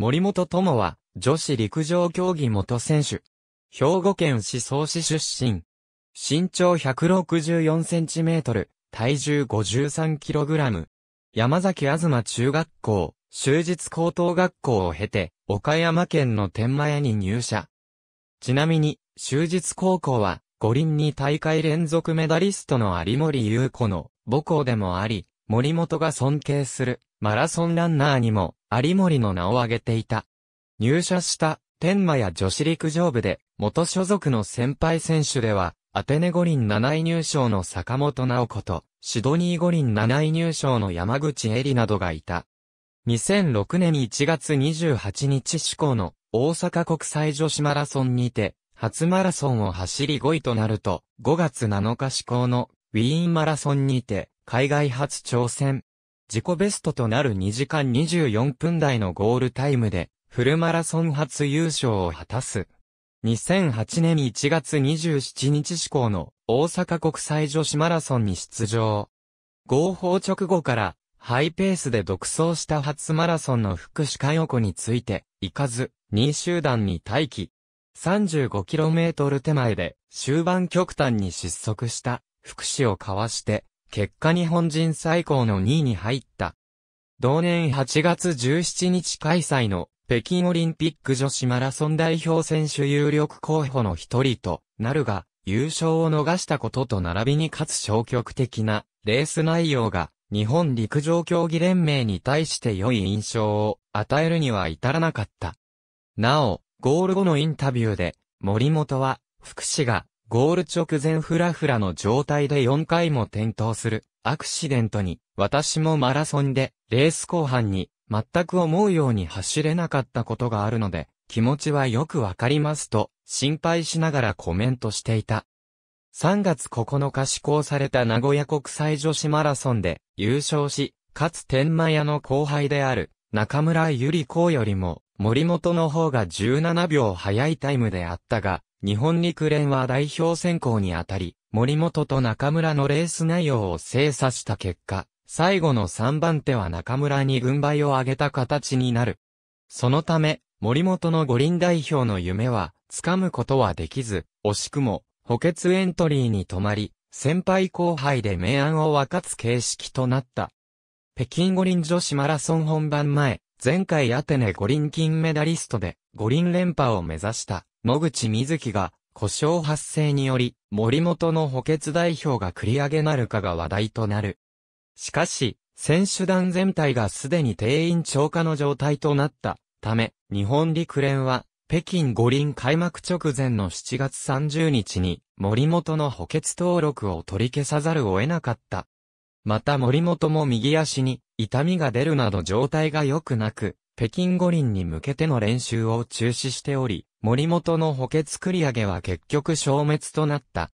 森本智は、女子陸上競技元選手。兵庫県思総市出身。身長164センチメートル、体重53キログラム。山崎あずま中学校、終日高等学校を経て、岡山県の天満屋に入社。ちなみに、終日高校は、五輪に大会連続メダリストの有森優子の母校でもあり、森本が尊敬するマラソンランナーにも有森の名を挙げていた。入社した天満や女子陸上部で、元所属の先輩選手では、アテネ五輪7位入賞の坂本直子と、シドニー五輪7位入賞の山口恵里などがいた。2006年1月28日施行の大阪国際女子マラソンにて、初マラソンを走り5位となると、5月7日施行のウィーンマラソンにて、海外初挑戦、自己ベストとなる2時間24分台のゴールタイムで、フルマラソン初優勝を果たす。2008年1月27日志向の大阪国際女子マラソンに出場。合法直後からハイペースで独走した初マラソンの福士加横について、行かず、2位集団に待機。35km 手前で終盤極端に失速した福士をかわして結果日本人最高の2位に入った。同年8月17日開催の北京オリンピック女子マラソン代表選手有力候補の一人となるが、優勝を逃したことと並びにかつ消極的なレース内容が日本陸上競技連盟に対して良い印象を与えるには至らなかった。なお、ゴール後のインタビューで森本は福祉がゴール直前フラフラの状態で4回も転倒するアクシデントに、私もマラソンで、レース後半に、全く思うように走れなかったことがあるので、気持ちはよくわかりますと、心配しながらコメントしていた。3月9日施行された名古屋国際女子マラソンで優勝し、かつ天満屋の後輩である中村ゆり子よりも森本の方が17秒早いタイムであったが、日本陸連は代表選考にあたり、森本と中村のレース内容を精査した結果、最後の3番手は中村に軍配を上げた形になる。そのため、森本の五輪代表の夢は、掴むことはできず、惜しくも、補欠エントリーに止まり、先輩後輩で明暗を分かつ形式となった。北京五輪女子マラソン本番前、前回アテネ五輪金メダリストで五輪連覇を目指した野口みずきが故障発生により森本の補欠代表が繰り上げなるかが話題となる。しかし、選手団全体がすでに定員超過の状態となったため、日本陸連は北京五輪開幕直前の7月30日に森本の補欠登録を取り消さざるを得なかった。また森本も右足に痛みが出るなど状態が良くなく、北京五輪に向けての練習を中止しており、森本の補欠繰り上げは結局消滅となった。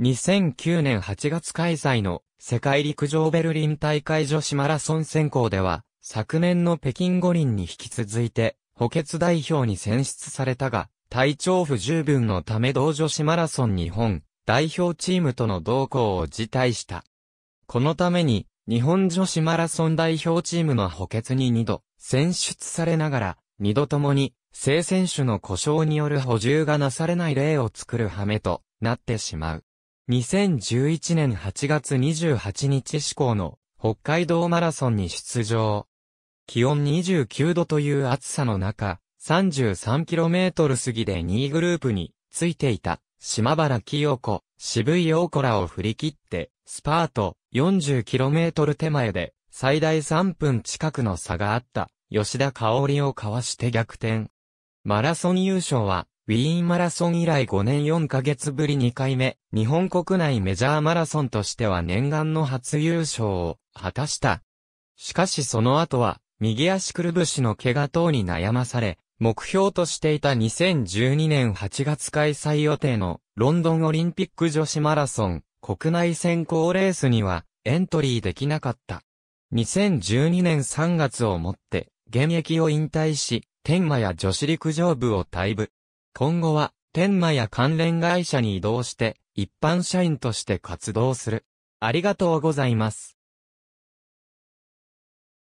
2009年8月開催の世界陸上ベルリン大会女子マラソン選考では、昨年の北京五輪に引き続いて、補欠代表に選出されたが、体調不十分のため同女子マラソン日本代表チームとの同行を辞退した。このために、日本女子マラソン代表チームの補欠に2度選出されながら、2度ともに、正選手の故障による補充がなされない例を作る羽目となってしまう。2011年8月28日志向の北海道マラソンに出場。気温29度という暑さの中、33km 過ぎで2位グループについていた島原清子、渋井陽子らを振り切ってスパート、40km 手前で、最大3分近くの差があった、吉田香織をかわして逆転。マラソン優勝は、ウィーンマラソン以来5年4ヶ月ぶり2回目、日本国内メジャーマラソンとしては念願の初優勝を果たした。しかしその後は、右足くるぶしの怪我等に悩まされ、目標としていた2012年8月開催予定のロンドンオリンピック女子マラソン国内選考レースにはエントリーできなかった。2012年3月をもって、現役を引退し、天満や女子陸上部を退部。今後は、天満や関連会社に移動して、一般社員として活動する。ありがとうございます。